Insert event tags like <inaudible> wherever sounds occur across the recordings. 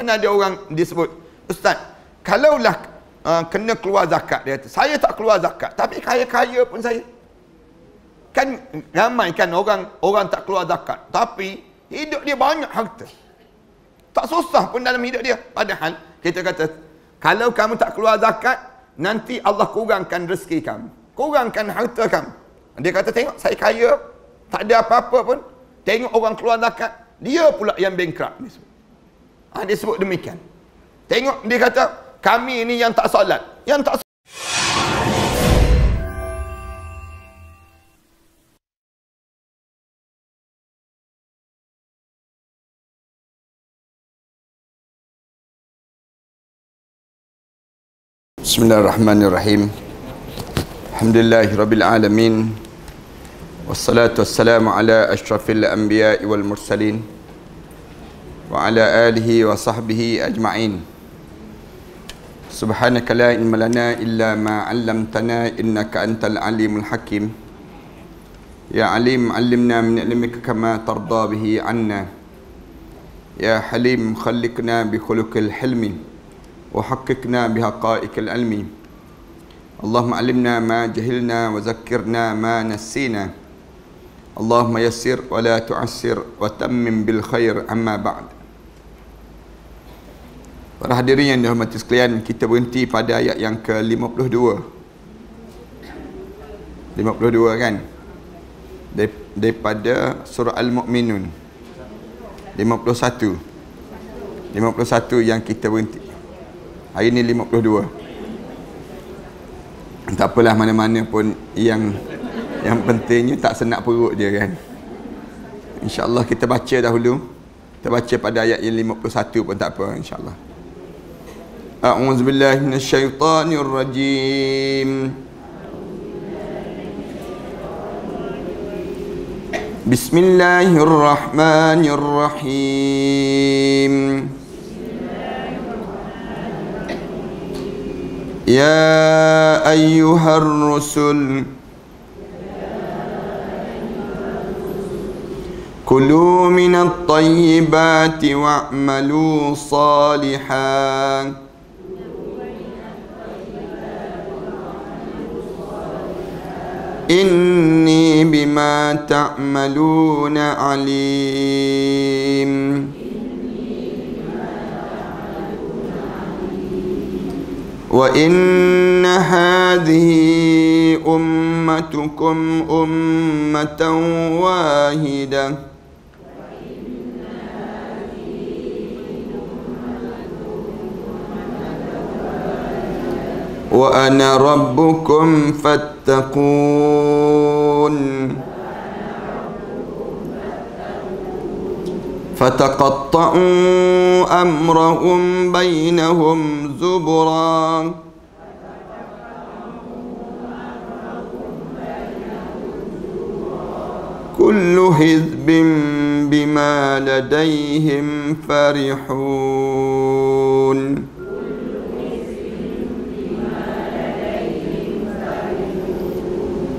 Kan ada orang disebut, Ustaz, kalaulah uh, kena keluar zakat, dia kata, saya tak keluar zakat, tapi kaya-kaya pun saya. Kan ramai kan orang, orang tak keluar zakat, tapi hidup dia banyak harta. Tak susah pun dalam hidup dia. Padahal kita kata, kalau kamu tak keluar zakat, nanti Allah kurangkan rezeki kamu. Kurangkan harta kamu. Dia kata, tengok saya kaya, tak ada apa-apa pun. Tengok orang keluar zakat, dia pula yang bankrupt. Ni semua. Ha, dia sebut demikian. Tengok dia kata, kami ini yang tak solat. Yang tak solat. Bismillahirrahmanirrahim. Alhamdulillahirrabbilalamin. Wassalatu wassalamu ala ashrafil anbiya wal mursalin. Alhamdulillahirrahmanirrahim. وعلى آله وصحبه أجمعين سبحانك لا علم لنا إلا ما علمتنا إنك أنت العليم الحكيم يا عليم علمنا من علمك كما ترضى به عنا يا حليم خلقنا بخلق الحلم وحققنا بحقائق العلم اللهم علمنا ما جهلنا وذكرنا ما نسينا اللهم يسر ولا تعسر وتمم بالخير أما بعد Para hadirin yang dihormati sekalian, kita berhenti pada ayat yang ke-52. 52 kan? daripada surah Al-Mu'minun 51 51 yang kita berhenti hari ini 52 tak apalah mana-mana pun yang yang pentingnya tak senak perut dia kan Insya Allah kita baca dahulu kita baca pada ayat yang 51 pun tak apa Allah. أعوذ بالله من الشيطان الرجيم بسم الله الرحمن الرحيم يا أيها الرسل كلوا من الطيبات واعملوا صالحاً إني بما تعملون عليم وإن هذه أمتكم أمة واحدة وأنا ربكم فاتقون فتقطعوا أمرهم بينهم زبرا كل حزب بما لديهم فرحون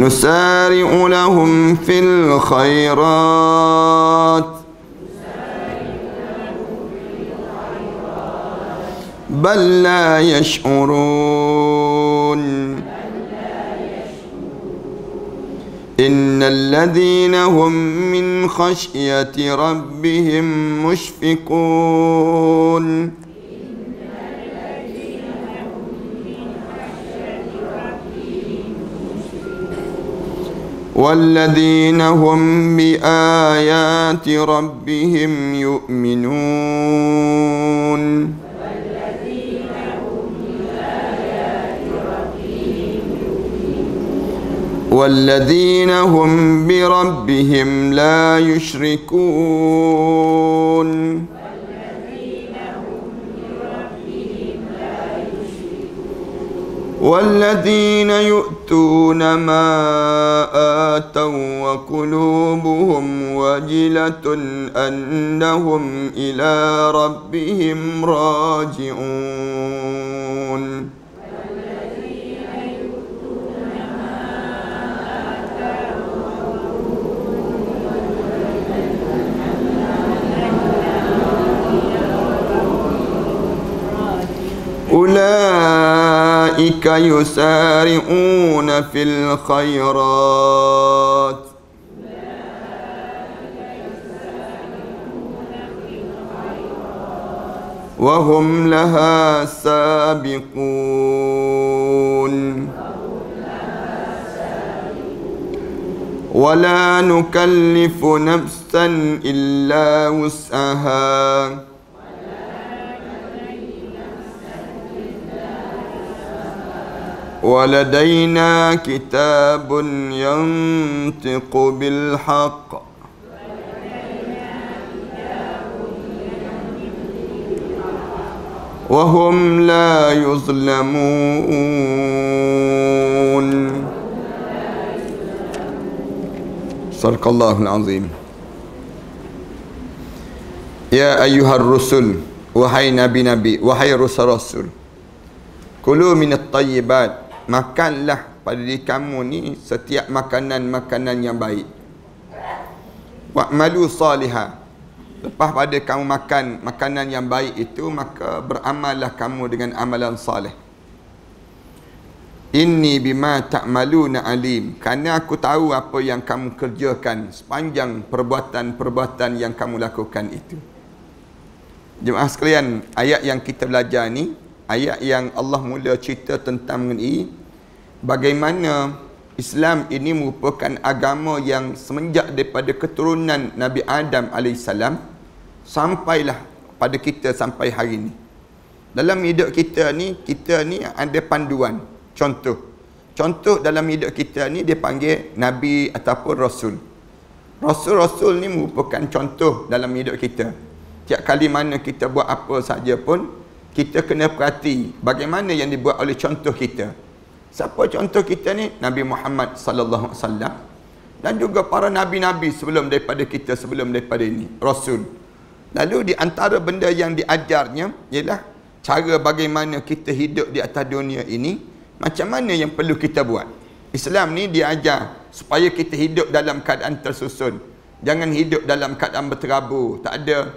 نسارع لهم في الخيرات بل لا يشعرون إن الذين هم من خشية ربهم مشفقون والذين هم بآيات ربهم يؤمنون والذين هم بربهم لا يشركون والذين يؤتون ما آتوا وقلوبهم وجلة أنهم إلى ربهم راجعون أولئك يسارعون في الخيرات وهم لها سابقون ولا نكلف نفسا إلا وسعها ولدينا كتاب ينطق بالحق وهم لا يظلمون صدق الله العظيم يا أيها الرسل وحي نبي نبي وحي رسل رسل كلوا من الطيبات makanlah pada diri kamu ni setiap makanan-makanan yang baik. Wa malu salihah. Lepas pada kamu makan makanan yang baik itu, maka beramallah kamu dengan amalan salih. Inni bima ta'maluna alim. Kerana aku tahu apa yang kamu kerjakan sepanjang perbuatan-perbuatan yang kamu lakukan itu. Jemaah sekalian, ayat yang kita belajar ni, ayat yang Allah mula cerita tentang mengenai bagaimana Islam ini merupakan agama yang semenjak daripada keturunan Nabi Adam AS sampailah pada kita sampai hari ini. Dalam hidup kita ni, kita ni ada panduan. Contoh. Contoh dalam hidup kita ni dia panggil Nabi ataupun Rasul. Rasul-Rasul ni merupakan contoh dalam hidup kita. Tiap kali mana kita buat apa saja pun, kita kena perhati bagaimana yang dibuat oleh contoh kita. Siapa contoh kita ni? Nabi Muhammad sallallahu alaihi wasallam dan juga para nabi-nabi sebelum daripada kita sebelum daripada ini, rasul. Lalu di antara benda yang diajarnya ialah cara bagaimana kita hidup di atas dunia ini, macam mana yang perlu kita buat. Islam ni diajar supaya kita hidup dalam keadaan tersusun. Jangan hidup dalam keadaan berterabu, tak ada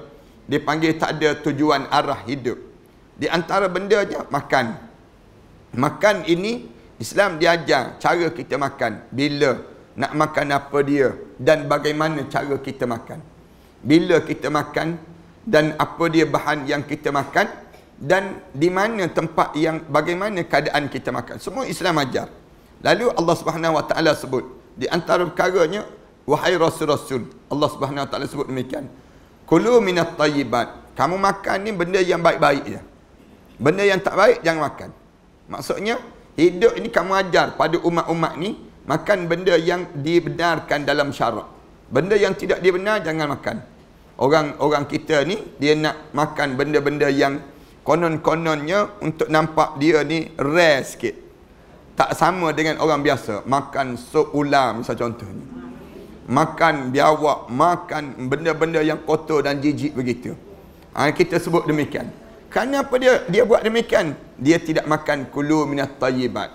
dipanggil tak ada tujuan arah hidup. Di antara benda je makan. Makan ini Islam diajar cara kita makan, bila nak makan apa dia dan bagaimana cara kita makan. Bila kita makan dan apa dia bahan yang kita makan dan di mana tempat yang bagaimana keadaan kita makan. Semua Islam ajar. Lalu Allah Subhanahu Wa Taala sebut di antara perkaranya wahai rasul-rasul Allah Subhanahu Wa Taala sebut demikian. Kulu minat tayyibat. Kamu makan ni benda yang baik-baik je. Benda yang tak baik jangan makan. Maksudnya Hidup ini kamu ajar pada umat-umat ni makan benda yang dibenarkan dalam syarak. Benda yang tidak dibenar jangan makan. Orang-orang kita ni dia nak makan benda-benda yang konon-kononnya untuk nampak dia ni rare sikit. Tak sama dengan orang biasa makan sup ular misal contohnya. Makan biawak, makan benda-benda yang kotor dan jijik begitu. Ha, kita sebut demikian. Kerana apa dia dia buat demikian? Dia tidak makan kulu minat tayyibat.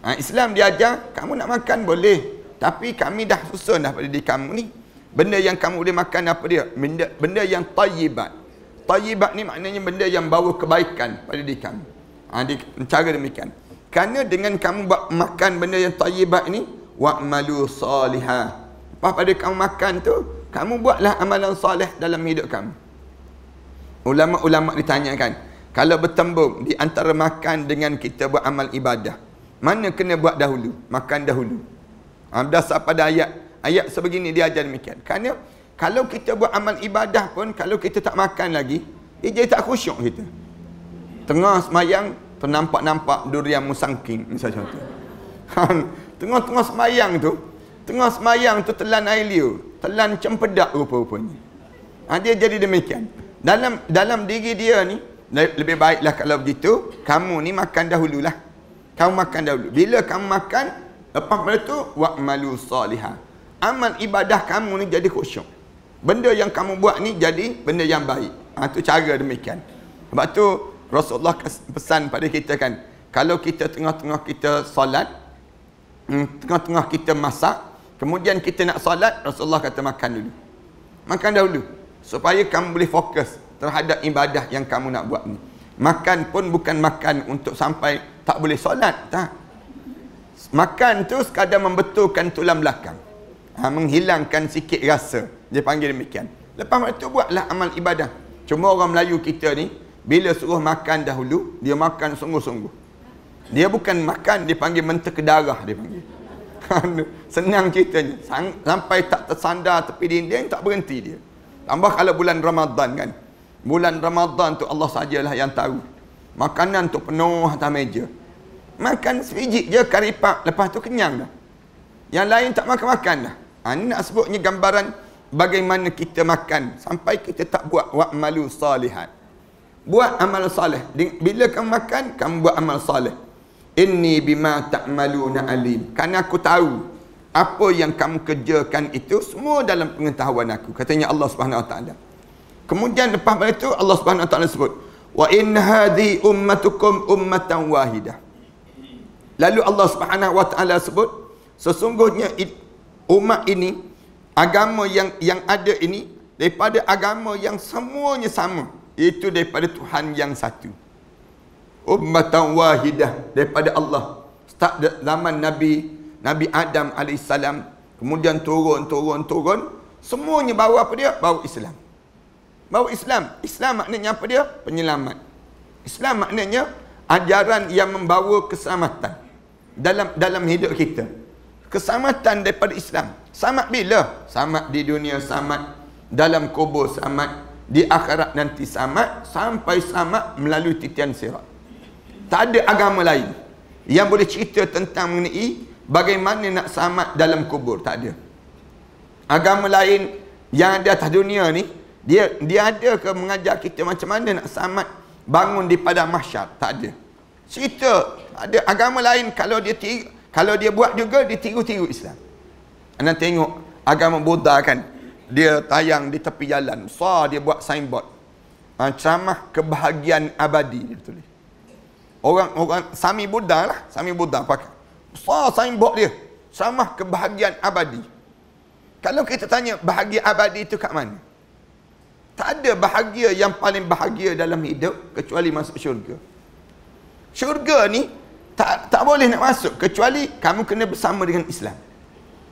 Ha, Islam dia ajar, kamu nak makan boleh. Tapi kami dah susun dah pada diri kamu ni. Benda yang kamu boleh makan apa dia? Benda, benda yang tayyibat. Tayyibat ni maknanya benda yang bawa kebaikan pada diri kamu. Ha, di, cara demikian. Kerana dengan kamu buat makan benda yang tayyibat ni, wa'malu salihah. Lepas pada kamu makan tu, kamu buatlah amalan salih dalam hidup kamu. Ulama-ulama ditanyakan, kalau bertembung di antara makan dengan kita buat amal ibadah, mana kena buat dahulu? Makan dahulu. Ha, ah, berdasar pada ayat, ayat sebegini dia ajar demikian. Kerana kalau kita buat amal ibadah pun, kalau kita tak makan lagi, dia jadi tak khusyuk kita. Tengah semayang, ternampak-nampak durian musangking, misal contoh. <laughs> Tengah-tengah semayang tu, tengah semayang tu telan air liu, telan cempedak rupa-rupanya. Ha, dia jadi demikian dalam dalam diri dia ni lebih baiklah kalau begitu kamu ni makan dahululah kamu makan dahulu bila kamu makan lepas pada tu wa'malu salihah amal ibadah kamu ni jadi khusyuk benda yang kamu buat ni jadi benda yang baik ha, tu cara demikian sebab tu Rasulullah pesan pada kita kan kalau kita tengah-tengah kita solat hmm, tengah-tengah kita masak kemudian kita nak solat Rasulullah kata makan dulu makan dahulu supaya kamu boleh fokus terhadap ibadah yang kamu nak buat ni. Makan pun bukan makan untuk sampai tak boleh solat, tak. Makan tu sekadar membetulkan tulang belakang. Ha, menghilangkan sikit rasa. Dia panggil demikian. Lepas itu buatlah amal ibadah. Cuma orang Melayu kita ni bila suruh makan dahulu, dia makan sungguh-sungguh. Dia bukan makan, dia panggil mentek darah dia panggil. <laughs> Senang ceritanya. Sampai tak tersandar tepi dinding, tak berhenti dia. Tambah kalau bulan Ramadan kan. Bulan Ramadan tu Allah sajalah yang tahu. Makanan tu penuh atas meja. Makan sebijik je karipap. Lepas tu kenyang dah. Yang lain tak makan-makan dah. Ha, ini nak sebutnya gambaran bagaimana kita makan. Sampai kita tak buat wa'malu salihat. Buat amal salih. Bila kamu makan, kamu buat amal salih. ini bima ta'maluna alim. Karena aku tahu apa yang kamu kerjakan itu semua dalam pengetahuan aku katanya Allah Subhanahu Wa Taala kemudian lepas itu Allah Subhanahu Wa Taala sebut wa in hadhi ummatukum ummatan wahidah lalu Allah Subhanahu Wa Taala sebut sesungguhnya umat ini agama yang yang ada ini daripada agama yang semuanya sama itu daripada Tuhan yang satu ummatan wahidah daripada Allah tak zaman nabi Nabi Adam AS kemudian turun, turun, turun. Semuanya bawa apa dia? Bawa Islam. Bawa Islam. Islam maknanya apa dia? Penyelamat. Islam maknanya ajaran yang membawa keselamatan dalam dalam hidup kita. Keselamatan daripada Islam. Selamat bila? Selamat di dunia, selamat dalam kubur, selamat di akhirat nanti selamat sampai selamat melalui titian sirat. Tak ada agama lain yang boleh cerita tentang mengenai bagaimana nak selamat dalam kubur tak ada agama lain yang ada atas dunia ni dia dia ada ke mengajar kita macam mana nak selamat bangun di padang mahsyar tak ada cerita ada agama lain kalau dia tiru, kalau dia buat juga dia tiru-tiru Islam anda tengok agama Buddha kan dia tayang di tepi jalan so dia buat signboard ha, ceramah kebahagiaan abadi dia tulis orang-orang sami Buddha lah sami Buddha pakai besar signboard dia. Sama kebahagiaan abadi. Kalau kita tanya bahagia abadi itu kat mana? Tak ada bahagia yang paling bahagia dalam hidup kecuali masuk syurga. Syurga ni tak tak boleh nak masuk kecuali kamu kena bersama dengan Islam.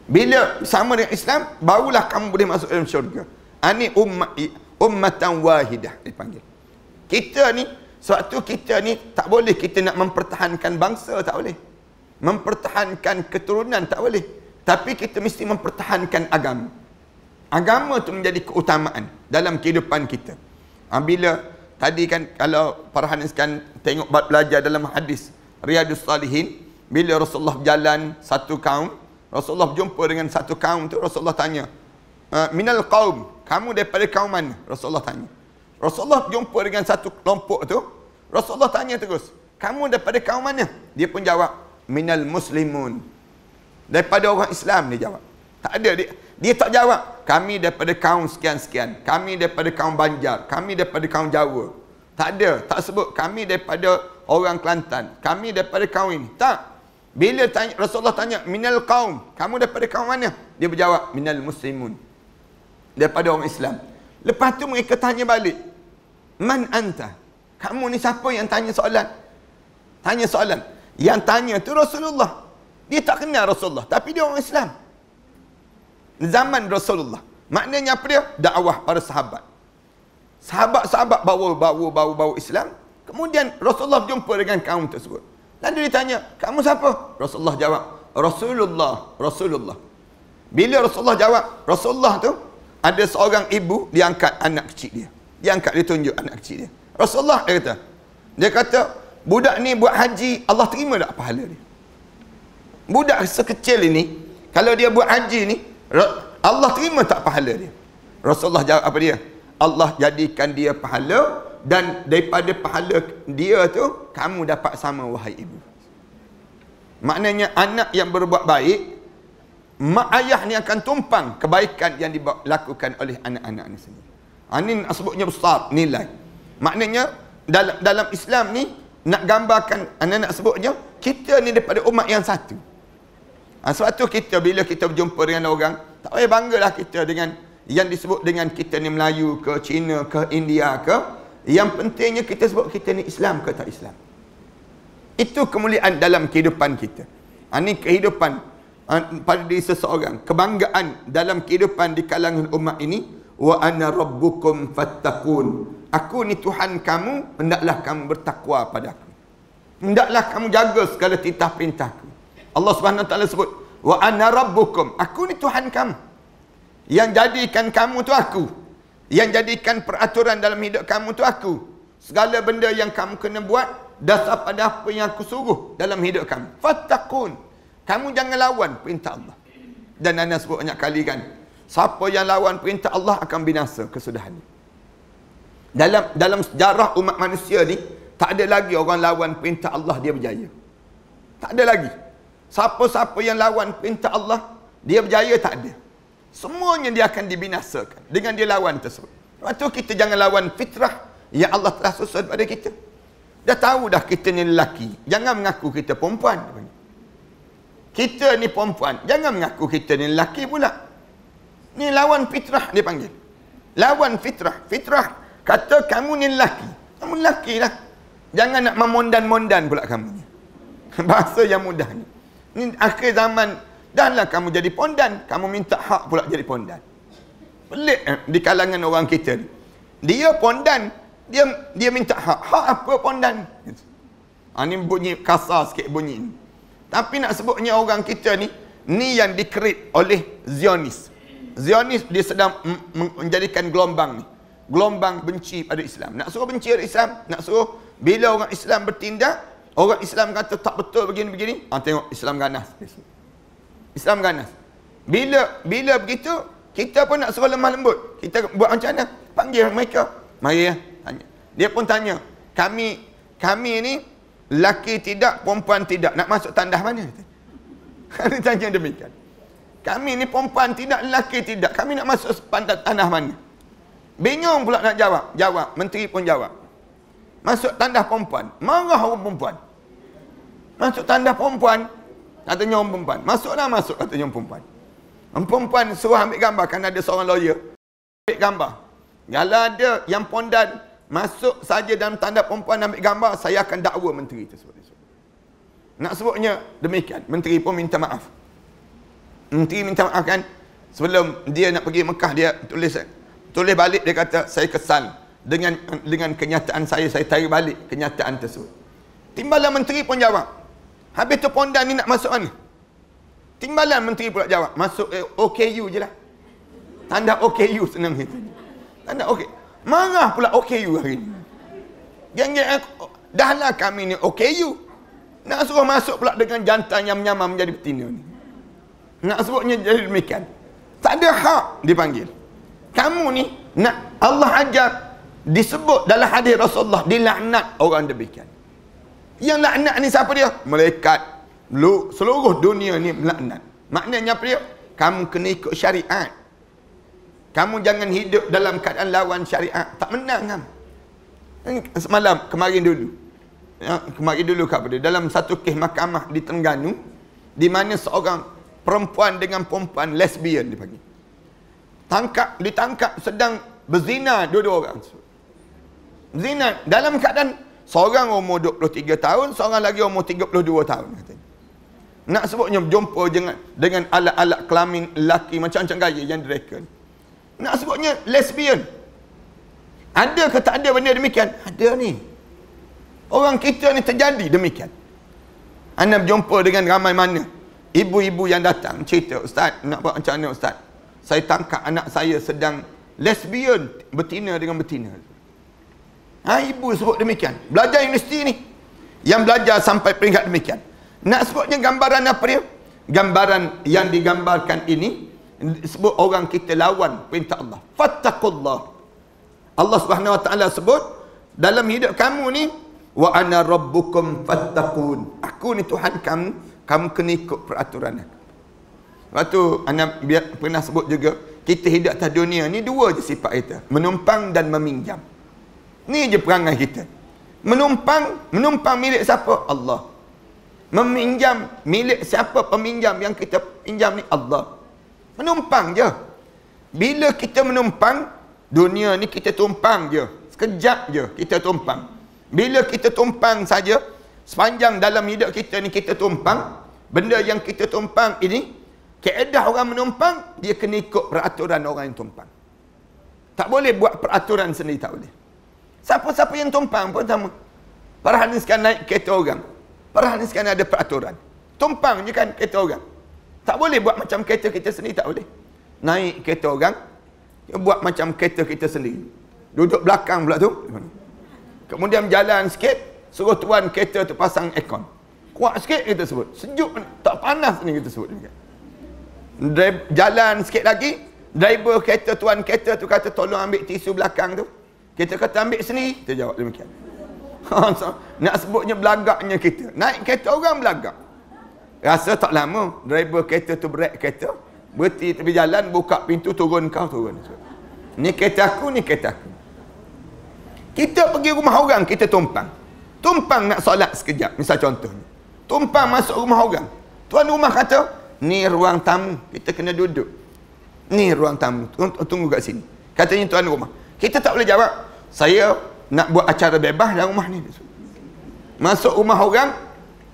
Bila bersama dengan Islam barulah kamu boleh masuk dalam syurga. Ani ah, ummat ummatan wahidah dipanggil. Kita ni sebab kita ni tak boleh kita nak mempertahankan bangsa tak boleh mempertahankan keturunan tak boleh tapi kita mesti mempertahankan agama agama tu menjadi keutamaan dalam kehidupan kita ah, bila tadi kan kalau para hadis kan tengok belajar dalam hadis riyadus salihin bila Rasulullah jalan satu kaum Rasulullah jumpa dengan satu kaum tu Rasulullah tanya ah, minal qaum kamu daripada kaum mana Rasulullah tanya Rasulullah jumpa dengan satu kelompok tu Rasulullah tanya terus kamu daripada kaum mana dia pun jawab minal muslimun daripada orang Islam dia jawab tak ada dia dia tak jawab kami daripada kaum sekian-sekian kami daripada kaum Banjar kami daripada kaum Jawa tak ada tak sebut kami daripada orang Kelantan kami daripada kaum ini tak bila tanya, Rasulullah tanya minal kaum kamu daripada kaum mana dia berjawab minal muslimun daripada orang Islam lepas tu mereka tanya balik man anta kamu ni siapa yang tanya soalan tanya soalan yang tanya tu Rasulullah. Dia tak kenal Rasulullah. Tapi dia orang Islam. Zaman Rasulullah. Maknanya apa dia? Da'wah para sahabat. Sahabat-sahabat bawa-bawa-bawa Islam. Kemudian Rasulullah jumpa dengan kaum tersebut. Lalu dia tanya, kamu siapa? Rasulullah jawab, Rasulullah, Rasulullah. Bila Rasulullah jawab, Rasulullah tu ada seorang ibu diangkat anak kecil dia. Diangkat dia tunjuk anak kecil dia. Rasulullah dia kata, dia kata, budak ni buat haji Allah terima tak pahala dia budak sekecil ini kalau dia buat haji ni Allah terima tak pahala dia Rasulullah jawab apa dia Allah jadikan dia pahala dan daripada pahala dia tu kamu dapat sama wahai ibu maknanya anak yang berbuat baik mak ayah ni akan tumpang kebaikan yang dilakukan oleh anak-anak ni sendiri ini ha, sebutnya besar nilai maknanya dalam dalam Islam ni nak gambarkan anak nak sebutnya kita ni daripada umat yang satu ha, sebab tu kita bila kita berjumpa dengan orang tak payah banggalah kita dengan yang disebut dengan kita ni Melayu ke Cina ke India ke yang pentingnya kita sebut kita ni Islam ke tak Islam itu kemuliaan dalam kehidupan kita ha, ni kehidupan ha, pada diri seseorang kebanggaan dalam kehidupan di kalangan umat ini wa ana rabbukum fattaqun aku ni Tuhan kamu, hendaklah kamu bertakwa pada aku. Hendaklah kamu jaga segala titah Aku. Allah Subhanahu Wa Taala sebut, wa ana rabbukum. Aku ni Tuhan kamu. Yang jadikan kamu tu aku. Yang jadikan peraturan dalam hidup kamu tu aku. Segala benda yang kamu kena buat dasar pada apa yang aku suruh dalam hidup kamu. Fattakun. Kamu jangan lawan perintah Allah. Dan Anas sebut banyak kali kan. Siapa yang lawan perintah Allah akan binasa kesudahannya dalam dalam sejarah umat manusia ni tak ada lagi orang lawan perintah Allah dia berjaya. Tak ada lagi. Siapa-siapa yang lawan perintah Allah dia berjaya tak ada. Semuanya dia akan dibinasakan dengan dia lawan tersebut. Sebab tu kita jangan lawan fitrah yang Allah telah susun pada kita. Dah tahu dah kita ni lelaki. Jangan mengaku kita perempuan. Kita ni perempuan. Jangan mengaku kita ni lelaki pula. Ni lawan fitrah dia panggil. Lawan fitrah. Fitrah Kata kamu ni lelaki. Kamu lelaki lah. Jangan nak memondan-mondan pula kamu. <laughs> Bahasa yang mudah ni. Ni akhir zaman. Dah lah kamu jadi pondan. Kamu minta hak pula jadi pondan. Pelik eh, di kalangan orang kita ni. Dia pondan. Dia dia minta hak. Hak apa pondan? Ha, ni bunyi kasar sikit bunyi ni. Tapi nak sebutnya orang kita ni. Ni yang dikerit oleh Zionis. Zionis dia sedang menjadikan gelombang ni gelombang benci pada Islam. Nak suruh benci pada Islam, nak suruh bila orang Islam bertindak, orang Islam kata tak betul begini-begini, ha, tengok Islam ganas. Islam ganas. Bila bila begitu, kita pun nak suruh lemah lembut. Kita buat macam mana? Panggil mereka. Mari ya. Tanya. Dia pun tanya, kami kami ni laki tidak, perempuan tidak. Nak masuk tandas mana? <laughs> Dia tanya demikian. Kami ni perempuan tidak, lelaki tidak. Kami nak masuk pandat tanah mana? Bingung pula nak jawab. Jawab. Menteri pun jawab. Masuk tanda perempuan. Marah orang perempuan. Masuk tanda perempuan. Katanya orang perempuan. Masuklah masuk katanya orang perempuan. Orang perempuan suruh ambil gambar. Kan ada seorang lawyer. Ambil gambar. Kalau ada yang pondan. Masuk saja dalam tanda perempuan ambil gambar. Saya akan dakwa menteri tersebut. Nak sebutnya demikian. Menteri pun minta maaf. Menteri minta maafkan Sebelum dia nak pergi Mekah dia tulis Tulis balik dia kata saya kesal dengan dengan kenyataan saya saya tarik balik kenyataan tersebut. Timbalan menteri pun jawab. Habis tu pondan ni nak masuk mana? Timbalan menteri pula jawab, masuk eh, OKU je lah. Tanda OKU senang itu. Tanda OK. Marah pula OKU hari ni. Geng-geng aku, eh, dah lah kami ni OKU. Nak suruh masuk pula dengan jantan yang menyamar menjadi betina ni. Nak sebutnya jadi demikian. Tak ada hak dipanggil kamu ni nak Allah ajar disebut dalam hadis Rasulullah dilaknat orang demikian. Yang laknat ni siapa dia? Malaikat seluruh dunia ni melaknat. Maknanya apa dia? Kamu kena ikut syariat. Kamu jangan hidup dalam keadaan lawan syariat. Tak menang kamu. Eh, semalam, kemarin dulu. Ya, kemarin dulu kat dia. Dalam satu kes mahkamah di Tengganu. Di mana seorang perempuan dengan perempuan lesbian dipanggil tangkap ditangkap sedang berzina dua-dua orang. Zina dalam keadaan seorang umur 23 tahun, seorang lagi umur 32 tahun katanya. Nak sebutnya jumpa dengan dengan alat-alat kelamin laki macam-macam gaya yang direka. Nak sebutnya lesbian. Ada ke tak ada benda demikian? Ada ni. Orang kita ni terjadi demikian. Anda berjumpa dengan ramai mana? Ibu-ibu yang datang cerita, Ustaz, nak buat macam mana Ustaz? saya tangkap anak saya sedang lesbian betina dengan betina. Ha, ibu sebut demikian. Belajar universiti ni. Yang belajar sampai peringkat demikian. Nak sebutnya gambaran apa dia? Gambaran yang digambarkan ini. Sebut orang kita lawan perintah Allah. Fattakullah. Allah subhanahu wa ta'ala sebut. Dalam hidup kamu ni. Wa ana rabbukum fattakun. Aku ni Tuhan kamu. Kamu kena ikut peraturan aku. Waktu anda pernah sebut juga, kita hidup atas dunia ni dua je sifat kita. Menumpang dan meminjam. Ni je perangai kita. Menumpang, menumpang milik siapa? Allah. Meminjam milik siapa peminjam yang kita pinjam ni? Allah. Menumpang je. Bila kita menumpang, dunia ni kita tumpang je. Sekejap je kita tumpang. Bila kita tumpang saja, sepanjang dalam hidup kita ni kita tumpang, benda yang kita tumpang ini Keedah orang menumpang, dia kena ikut peraturan orang yang tumpang. Tak boleh buat peraturan sendiri, tak boleh. Siapa-siapa yang tumpang pun sama. Para hadis kan naik kereta orang. Para hadis kan ada peraturan. Tumpang je kan kereta orang. Tak boleh buat macam kereta kita sendiri, tak boleh. Naik kereta orang, dia buat macam kereta kita sendiri. Duduk belakang pula tu. Kemudian jalan sikit, suruh tuan kereta tu pasang aircon. Kuat sikit kita sebut. Sejuk, tak panas ni kita sebut. Kita sebut jalan sikit lagi driver kereta tuan kereta tu kata tolong ambil tisu belakang tu kita kata ambil sini. kita jawab demikian <laughs> nak sebutnya belagaknya kita naik kereta orang belagak rasa tak lama driver kereta tu break kereta berhenti tepi jalan buka pintu turun kau turun ni kereta aku ni kereta aku kita pergi rumah orang kita tumpang tumpang nak solat sekejap misal contohnya tumpang masuk rumah orang tuan rumah kata ni ruang tamu kita kena duduk ni ruang tamu tunggu kat sini katanya tuan rumah kita tak boleh jawab saya nak buat acara bebas dalam rumah ni masuk rumah orang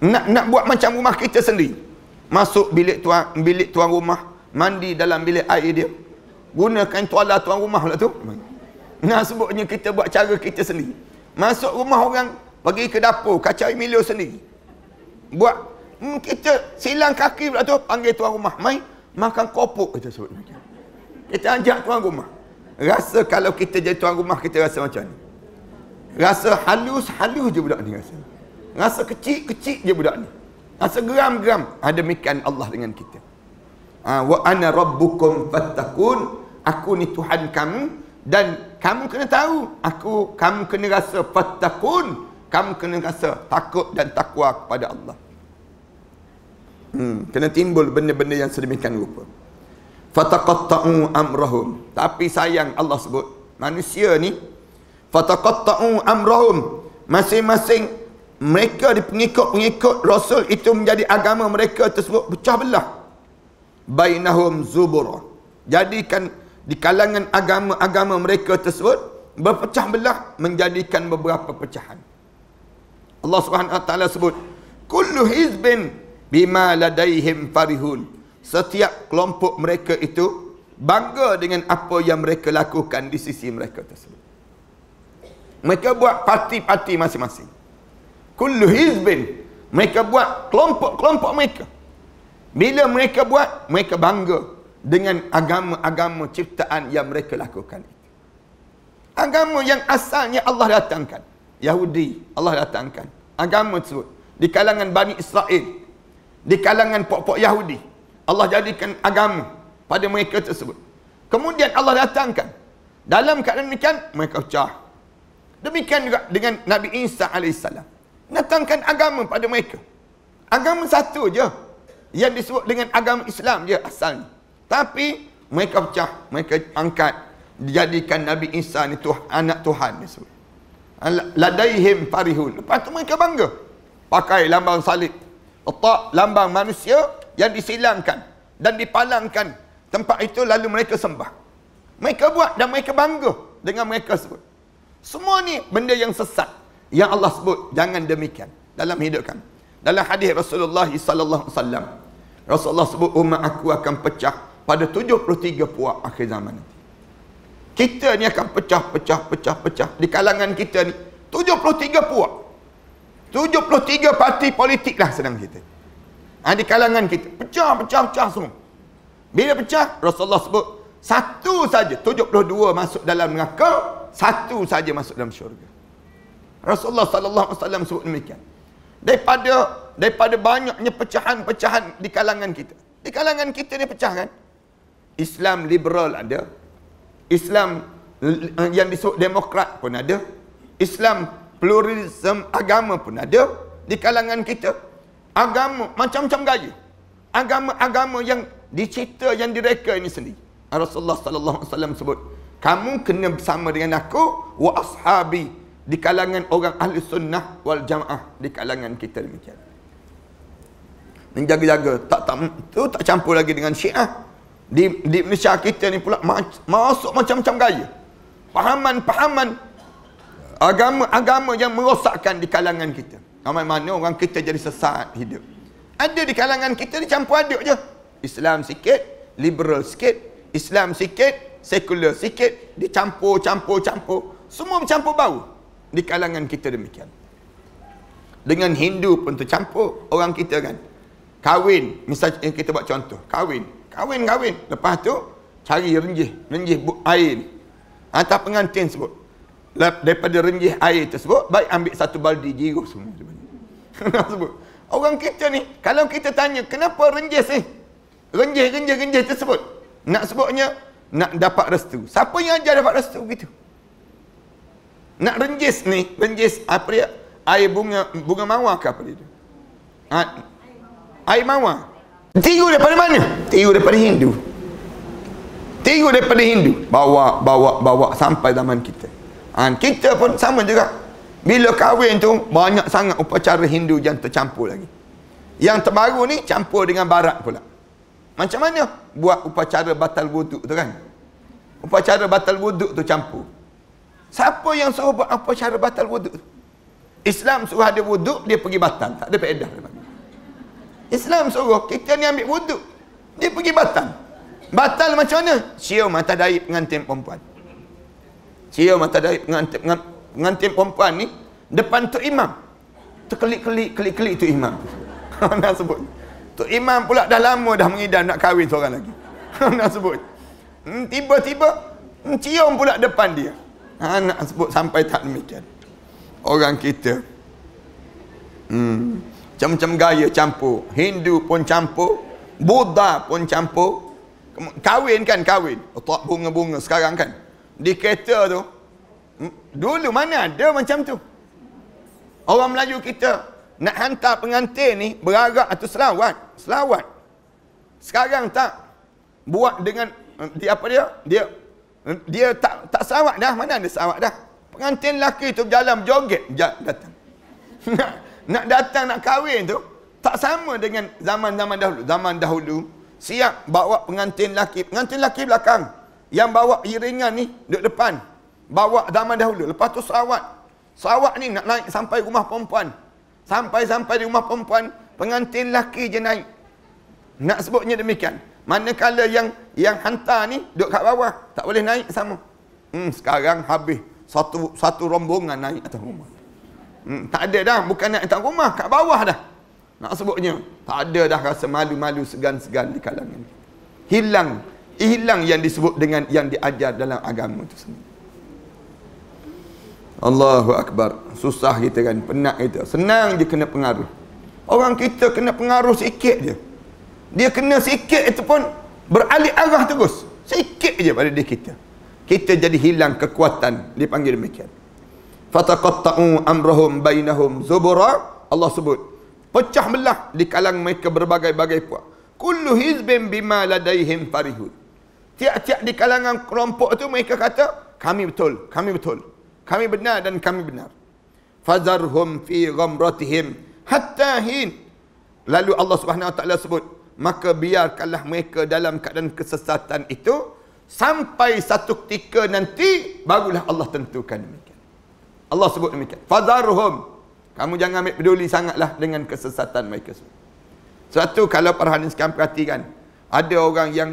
nak nak buat macam rumah kita sendiri masuk bilik tuan bilik tuan rumah mandi dalam bilik air dia gunakan tuala tuan rumah lah tu nak sebutnya kita buat cara kita sendiri masuk rumah orang pergi ke dapur kacau Emilio sendiri buat hmm, kita silang kaki pula tu panggil tuan rumah mai makan kopok kita sebut kita ajak tuan rumah rasa kalau kita jadi tuan rumah kita rasa macam ni rasa halus halus je budak ni rasa rasa kecil kecil je budak ni rasa geram geram ada mikan Allah dengan kita ha, wa ana rabbukum fattakun aku ni tuhan kamu dan kamu kena tahu aku kamu kena rasa fattakun kamu kena rasa takut dan takwa kepada Allah. Hmm, kena timbul benda-benda yang sedemikian rupa. Fataqatta'u amrahum. Tapi sayang Allah sebut, manusia ni fataqatta'u amrahum. Masing-masing mereka di pengikut-pengikut Rasul itu menjadi agama mereka tersebut pecah belah. Bainahum zubura. Jadikan di kalangan agama-agama mereka tersebut berpecah belah menjadikan beberapa pecahan. Allah Subhanahu Taala sebut kullu hizbin bima ladaihim farihun setiap kelompok mereka itu bangga dengan apa yang mereka lakukan di sisi mereka tersebut mereka buat parti-parti masing-masing kullu hizbin mereka buat kelompok-kelompok mereka bila mereka buat mereka bangga dengan agama-agama ciptaan yang mereka lakukan agama yang asalnya Allah datangkan Yahudi Allah datangkan agama tersebut di kalangan Bani Israel di kalangan pokok-pokok Yahudi. Allah jadikan agama pada mereka tersebut. Kemudian Allah datangkan. Dalam keadaan demikian, mereka pecah. Demikian juga dengan Nabi Isa AS. Datangkan agama pada mereka. Agama satu je. Yang disebut dengan agama Islam je asalnya. Tapi mereka pecah. Mereka angkat. Dijadikan Nabi Isa ni Tuhan, anak Tuhan disebut. Ladaihim farihun. Lepas tu mereka bangga. Pakai lambang salib. Tak lambang manusia yang disilangkan dan dipalangkan tempat itu lalu mereka sembah. Mereka buat dan mereka bangga dengan mereka sebut. Semua ni benda yang sesat yang Allah sebut jangan demikian dalam hidup kami. Dalam hadis Rasulullah sallallahu alaihi wasallam Rasulullah sebut umat aku akan pecah pada 73 puak akhir zaman nanti. Kita ni akan pecah, pecah, pecah, pecah. Di kalangan kita ni, 73 puak. 73 parti politik lah sedang kita. Ha, di kalangan kita. Pecah, pecah, pecah semua. Bila pecah, Rasulullah sebut, satu saja, 72 masuk dalam neraka, satu saja masuk dalam syurga. Rasulullah sallallahu alaihi wasallam sebut demikian. Daripada daripada banyaknya pecahan-pecahan di kalangan kita. Di kalangan kita ni pecah kan? Islam liberal ada. Islam yang disebut demokrat pun ada. Islam pluralisme agama pun ada di kalangan kita. Agama macam-macam gaya. Agama-agama yang dicipta yang direka ini sendiri. Rasulullah sallallahu alaihi wasallam sebut, kamu kena bersama dengan aku wa ashabi di kalangan orang ahli sunnah wal jamaah di kalangan kita demikian. Menjaga-jaga tak tak tu tak campur lagi dengan Syiah. Di di Malaysia kita ni pula masuk macam-macam gaya. Pahaman-pahaman agama-agama yang merosakkan di kalangan kita. Ramai mana orang kita jadi sesat hidup. Ada di kalangan kita ni campur aduk je. Islam sikit, liberal sikit, Islam sikit, sekular sikit, dicampur, campur, campur. Semua bercampur bau di kalangan kita demikian. Dengan Hindu pun tercampur orang kita kan. Kawin, misalnya eh, kita buat contoh, kawin. Kawin, kawin. Lepas tu, cari renjih, renjih air. Atau pengantin sebut daripada renjih air tersebut baik ambil satu baldi jiruh semua tu <laughs> sebut orang kita ni kalau kita tanya kenapa renjih ni renjih renjih renjih tersebut nak sebutnya nak dapat restu siapa yang ajar dapat restu gitu nak renjis ni renjis apa dia air bunga bunga mawar ke apa dia ha? air mawar tiru daripada mana tiru daripada Hindu tiru daripada Hindu bawa bawa bawa sampai zaman kita Ha, kita pun sama juga. Bila kahwin tu, banyak sangat upacara Hindu yang tercampur lagi. Yang terbaru ni, campur dengan barat pula. Macam mana buat upacara batal wuduk tu kan? Upacara batal wuduk tu campur. Siapa yang suruh buat upacara batal wuduk tu? Islam suruh ada wuduk, dia pergi batal. Tak ada peredah. Islam suruh, kita ni ambil wuduk. Dia pergi batal. Batal macam mana? Sium atas daib pengantin perempuan cium mata dari pengantin, pengantin perempuan ni depan tu imam terkelik-kelik kelik-kelik tu imam <laughs> nak sebut tu imam pula dah lama dah mengidam nak kahwin seorang lagi <laughs> nak sebut hmm, tiba-tiba hmm, cium pula depan dia ha, nak sebut sampai tak demikian orang kita hmm, macam-macam gaya campur Hindu pun campur Buddha pun campur kawin kan kawin, letak oh, bunga-bunga sekarang kan di kereta tu dulu mana ada macam tu orang Melayu kita nak hantar pengantin ni berarak atau selawat selawat sekarang tak buat dengan dia apa dia dia dia tak tak selawat dah mana ada selawat dah pengantin lelaki tu jalan joget datang <laughs> nak datang nak kahwin tu tak sama dengan zaman-zaman dahulu zaman dahulu siap bawa pengantin lelaki pengantin lelaki belakang yang bawa iringan ni duduk depan. Bawa zaman dahulu. Lepas tu sawat. Sawat ni nak naik sampai rumah perempuan. Sampai-sampai di rumah perempuan, pengantin lelaki je naik. Nak sebutnya demikian. Manakala yang yang hantar ni duduk kat bawah. Tak boleh naik sama. Hmm, sekarang habis. Satu satu rombongan naik atas rumah. Hmm, tak ada dah. Bukan naik atas rumah. Kat bawah dah. Nak sebutnya. Tak ada dah rasa malu-malu segan-segan di kalangan. Hilang hilang yang disebut dengan yang diajar dalam agama itu sendiri. Allahu Akbar. Susah kita kan, penat kita. Senang je kena pengaruh. Orang kita kena pengaruh sikit je. Dia kena sikit itu pun beralih arah terus. Sikit je pada diri kita. Kita jadi hilang kekuatan dipanggil demikian. Fataqatta'u amrahum bainahum zubura. Allah sebut. Pecah belah di kalangan mereka berbagai-bagai puak. Kullu hizbin bima ladaihim farihun tiap-tiap di kalangan kelompok itu mereka kata kami betul, kami betul. Kami benar dan kami benar. Fazarhum fi ghamratihim hatta hin. Lalu Allah Subhanahu Wa Taala sebut, maka biarkanlah mereka dalam keadaan kesesatan itu sampai satu ketika nanti barulah Allah tentukan demikian. Allah sebut demikian. Fazarhum. Kamu jangan ambil peduli sangatlah dengan kesesatan mereka semua. Satu kalau perhatikan perhatikan ada orang yang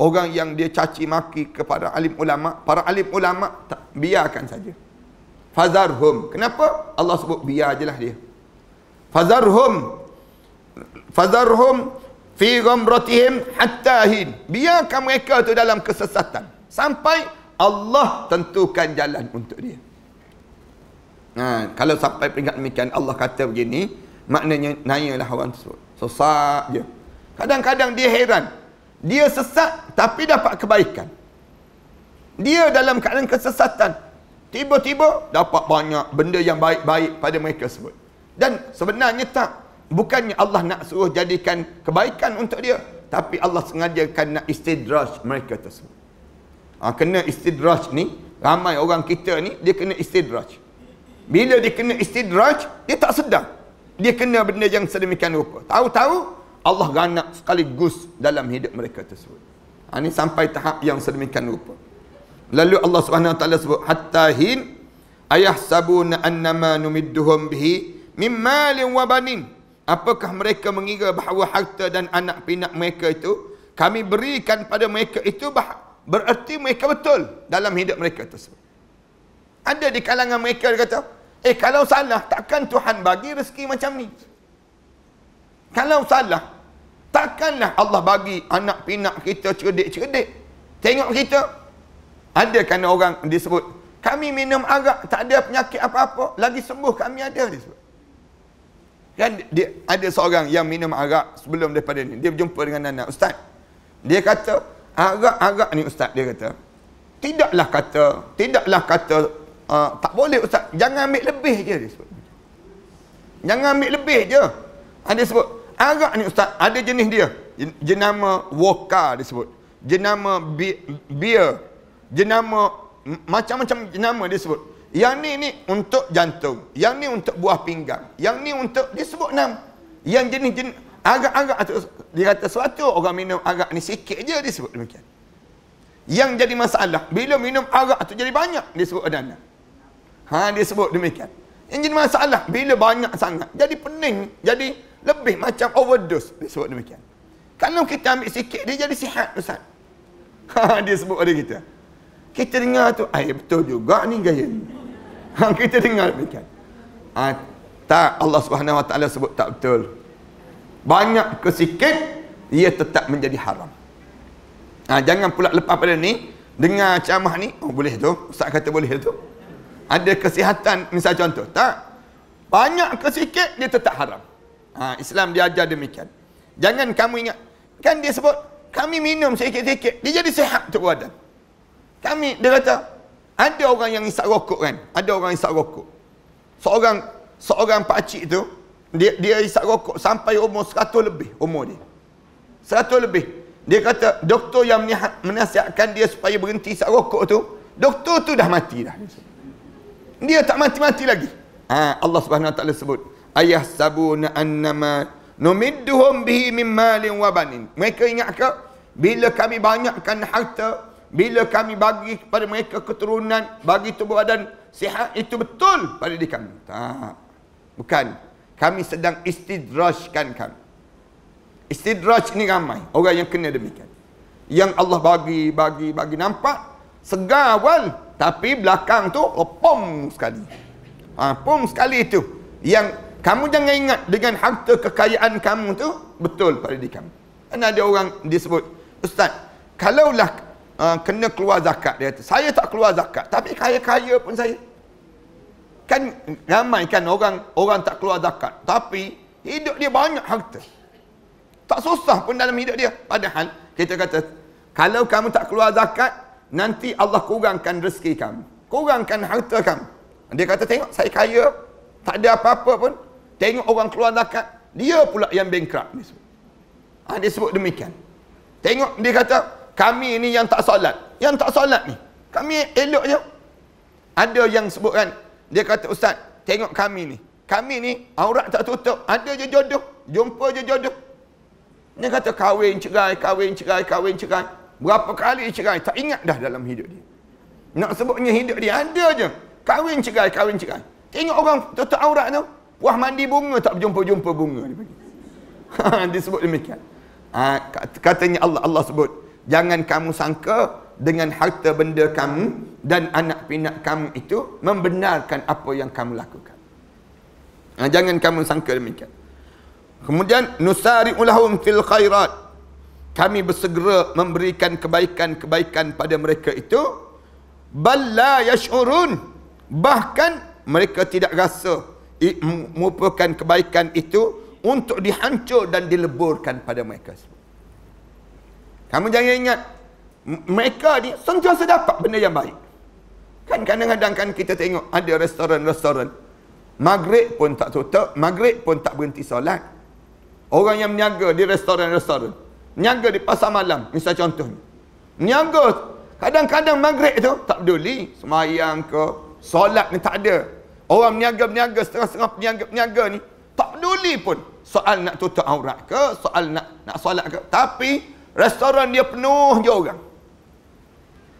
orang yang dia caci maki kepada alim ulama para alim ulama tak, biarkan saja fazarhum kenapa Allah sebut biar jelah dia fazarhum fazarhum fi ghamratihim hatta hin biarkan mereka tu dalam kesesatan sampai Allah tentukan jalan untuk dia ha, kalau sampai peringkat demikian Allah kata begini maknanya nayalah orang tersebut sesat je kadang-kadang dia heran dia sesat tapi dapat kebaikan. Dia dalam keadaan kesesatan. Tiba-tiba dapat banyak benda yang baik-baik pada mereka sebut. Dan sebenarnya tak. Bukannya Allah nak suruh jadikan kebaikan untuk dia. Tapi Allah sengaja kan nak istidraj mereka tersebut. Ha, kena istidraj ni. Ramai orang kita ni dia kena istidraj. Bila dia kena istidraj, dia tak sedar. Dia kena benda yang sedemikian rupa. Tahu-tahu Allah ganak sekaligus dalam hidup mereka tersebut. Ha, ini sampai tahap yang sedemikian rupa. Lalu Allah SWT sebut, Hatta hin ayah sabuna annama numidduhum bihi mimma mimmalin wabanin. Apakah mereka mengira bahawa harta dan anak pinak mereka itu kami berikan pada mereka itu bah bererti mereka betul dalam hidup mereka tersebut. Ada di kalangan mereka dia kata, eh kalau salah takkan Tuhan bagi rezeki macam ni? Kalau salah, takkanlah Allah bagi anak pinak kita cerdik-cerdik. Tengok kita. Ada kan orang disebut, kami minum arak, tak ada penyakit apa-apa. Lagi sembuh kami ada. Disebut. Kan dia, ada seorang yang minum arak sebelum daripada ni. Dia berjumpa dengan anak. Ustaz, dia kata, arak-arak ni ustaz, dia kata. Tidaklah kata, tidaklah kata, uh, tak boleh ustaz. Jangan ambil lebih je, dia Jangan ambil lebih je. Ada ah, sebut, Arak ni ustaz, ada jenis dia. Jenama woka disebut. Jenama beer. Jenama macam-macam jenama dia sebut. Yang ni ni untuk jantung. Yang ni untuk buah pinggang. Yang ni untuk dia sebut enam. Yang jenis-jenis agak-agak atau dia kata suatu orang minum agak ni sikit je dia sebut demikian. Yang jadi masalah bila minum agak tu jadi banyak dia sebut adana. Ha dia sebut demikian. Yang jadi masalah bila banyak sangat jadi pening, jadi lebih macam overdose dia sebut demikian kalau kita ambil sikit dia jadi sihat ustaz <laughs> ha, dia sebut pada kita kita dengar tu ay betul juga ni gaya ni <laughs> ha, kita dengar demikian ha, tak Allah Subhanahu Wa Taala sebut tak betul banyak ke sikit ia tetap menjadi haram ha, jangan pula lepas pada ni dengar ceramah ni oh, boleh tu ustaz kata boleh tu ada kesihatan misal contoh tak banyak ke sikit dia tetap haram Ha, Islam dia ajar demikian. Jangan kamu ingat. Kan dia sebut, kami minum sikit-sikit. Dia jadi sihat tu badan. Kami, dia kata, ada orang yang isap rokok kan? Ada orang isap rokok. Seorang seorang pakcik tu, dia, dia isap rokok sampai umur seratus lebih umur dia. Seratus lebih. Dia kata, doktor yang menasihatkan dia supaya berhenti isap rokok tu, doktor tu dah mati dah. Dia tak mati-mati lagi. Ha, Allah subhanahu wa ta'ala sebut ayahsabuna annama numidduhum bihi min malin wa banin mereka ingat ke bila kami banyakkan harta bila kami bagi kepada mereka keturunan bagi tubuh badan sihat itu betul pada diri kami tak bukan kami sedang istidrajkan kami istidraj ni ramai orang yang kena demikian yang Allah bagi bagi bagi nampak segar awal tapi belakang tu lepom sekali ha, pom sekali itu yang kamu jangan ingat dengan harta kekayaan kamu tu betul pada diri kamu. Kan ada orang disebut, Ustaz, kalaulah uh, kena keluar zakat, dia kata, saya tak keluar zakat, tapi kaya-kaya pun saya. Kan ramai kan orang orang tak keluar zakat, tapi hidup dia banyak harta. Tak susah pun dalam hidup dia. Padahal kita kata, kalau kamu tak keluar zakat, nanti Allah kurangkan rezeki kamu. Kurangkan harta kamu. Dia kata, tengok saya kaya, tak ada apa-apa pun, Tengok orang keluar zakat, dia pula yang bankrupt. Dia sebut, ha, dia sebut demikian. Tengok, dia kata, kami ni yang tak solat. Yang tak solat ni. Kami elok je. Ada yang sebutkan, dia kata, Ustaz, tengok kami ni. Kami ni, aurat tak tutup. Ada je jodoh. Jumpa je jodoh. Dia kata, kahwin cerai, kahwin cerai, kahwin cerai. Berapa kali cerai, tak ingat dah dalam hidup dia. Nak sebutnya hidup dia, ada je. Kahwin cerai, kahwin cerai. Tengok orang tutup aurat tu. Wah mandi bunga tak berjumpa-jumpa bunga dia panggil. <laughs> dia sebut demikian. Ha, katanya Allah Allah sebut, jangan kamu sangka dengan harta benda kamu dan anak pinak kamu itu membenarkan apa yang kamu lakukan. Ha, jangan kamu sangka demikian. Kemudian nusari ulahum fil khairat. Kami bersegera memberikan kebaikan-kebaikan pada mereka itu bal la yash'urun bahkan mereka tidak rasa merupakan kebaikan itu untuk dihancur dan dileburkan pada mereka semua. Kamu jangan ingat mereka ni sentiasa dapat benda yang baik. Kan kadang-kadang kan kita tengok ada restoran-restoran Maghrib pun tak tutup, maghrib pun tak berhenti solat. Orang yang meniaga di restoran-restoran, meniaga di pasar malam, misal contohnya. Meniaga, kadang-kadang maghrib tu tak peduli, semayang ke, solat ni tak ada. Orang meniaga-meniaga, setengah-setengah peniaga-peniaga ni, tak peduli pun soal nak tutup aurat ke, soal nak nak solat ke. Tapi, restoran dia penuh je orang.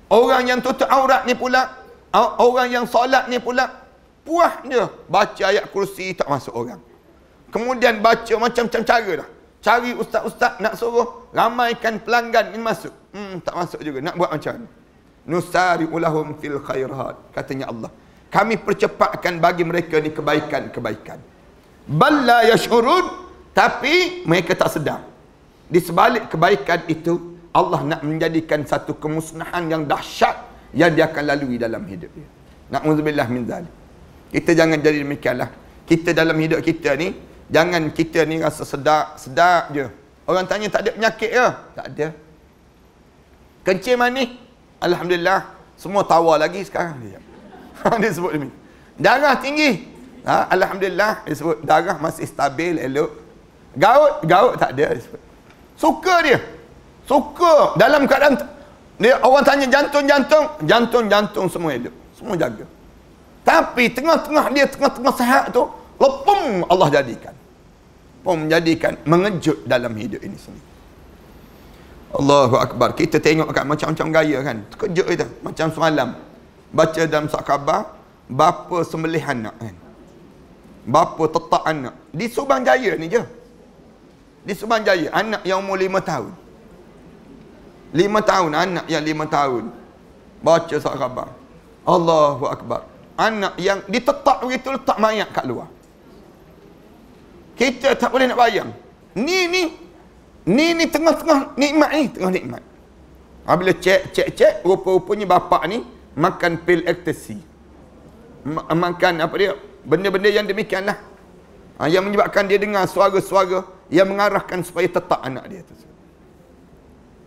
Orang yang tutup aurat ni pula, orang yang solat ni pula, puas dia baca ayat kursi tak masuk orang. Kemudian baca macam-macam cara dah. Cari ustaz-ustaz nak suruh ramaikan pelanggan ni masuk. Hmm, tak masuk juga. Nak buat macam ni mana? ulahum fil khairat. Katanya Allah kami percepatkan bagi mereka ni kebaikan-kebaikan. Balla yashurun tapi mereka tak sedar. Di sebalik kebaikan itu Allah nak menjadikan satu kemusnahan yang dahsyat yang dia akan lalui dalam hidup dia. Na'udzubillah min zalik. Kita jangan jadi demikianlah. Kita dalam hidup kita ni jangan kita ni rasa sedap, sedap je. Orang tanya tak ada penyakit ke? Tak ada. Kencing manis. Alhamdulillah semua tawa lagi sekarang dia. <laughs> dia sebut demi. Darah tinggi. Ha, Alhamdulillah dia sebut darah masih stabil, elok. Gaut, gaut tak ada. Dia sebut. Suka dia. Suka dalam keadaan dia orang tanya jantung-jantung, jantung-jantung semua elok. Semua jaga. Tapi tengah-tengah dia tengah-tengah sehat tu, lepum Allah jadikan. Pun jadikan mengejut dalam hidup ini sendiri. Allahu Akbar. Kita tengok kat macam-macam gaya kan. Terkejut kita. Macam semalam baca dalam surat khabar bapa sembelih anak kan bapa tetap anak di Subang Jaya ni je di Subang Jaya anak yang umur 5 tahun 5 tahun anak yang 5 tahun baca surat khabar Allahu Akbar anak yang ditetap begitu letak mayat kat luar kita tak boleh nak bayang ni ni ni ni tengah-tengah nikmat ni tengah nikmat apabila cek cek cek rupa-rupanya bapak ni makan pil ekstasi ah, makan apa dia benda-benda yang demikianlah ha, yang menyebabkan dia dengar suara-suara yang mengarahkan supaya tetap anak dia tu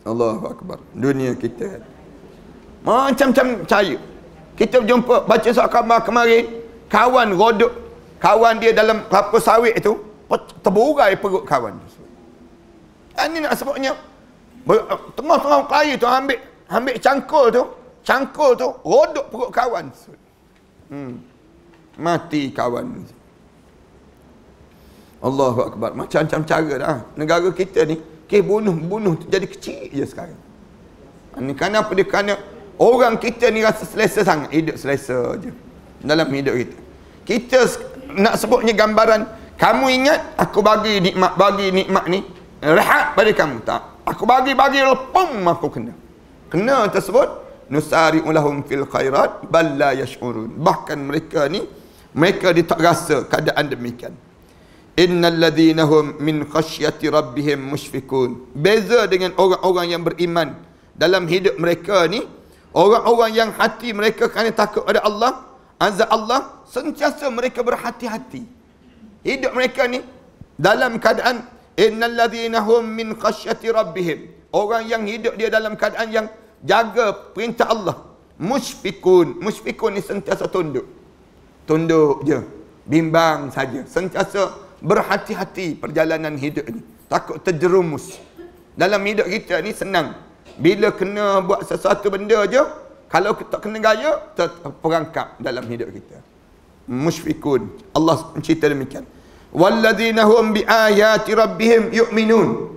Allahu akbar dunia kita macam-macam cahaya kita jumpa baca surat khabar kemarin kawan rodok kawan dia dalam kelapa sawit itu terburai perut kawan dia ah, ini nak sebutnya tengah-tengah kaya tu ambil ambil cangkul tu cangkul tu rodok perut kawan hmm. mati kawan Allahu Akbar macam-macam cara dah negara kita ni ke bunuh-bunuh jadi kecil je sekarang ini kenapa dia kerana orang kita ni rasa selesa sangat hidup selesa je dalam hidup kita kita nak sebutnya gambaran kamu ingat aku bagi nikmat bagi nikmat ni rehat pada kamu tak aku bagi bagi lepam aku kena kena tersebut nusari'u lahum fil khairat bal la yash'urun bahkan mereka ni mereka dia tak rasa keadaan demikian innal ladhina hum min khasyati rabbihim mushfiqun beza dengan orang-orang yang beriman dalam hidup mereka ni orang-orang yang hati mereka kerana takut pada Allah azza Allah sentiasa mereka berhati-hati hidup mereka ni dalam keadaan innal ladhina hum min khasyati rabbihim orang yang hidup dia dalam keadaan yang jaga perintah Allah musfikun musfikun ni sentiasa tunduk tunduk je bimbang saja sentiasa berhati-hati perjalanan hidup ni takut terjerumus dalam hidup kita ni senang bila kena buat sesuatu benda je kalau kita kena gaya terperangkap dalam hidup kita musfikun Allah cerita demikian walladzina hum biayati rabbihim yu'minun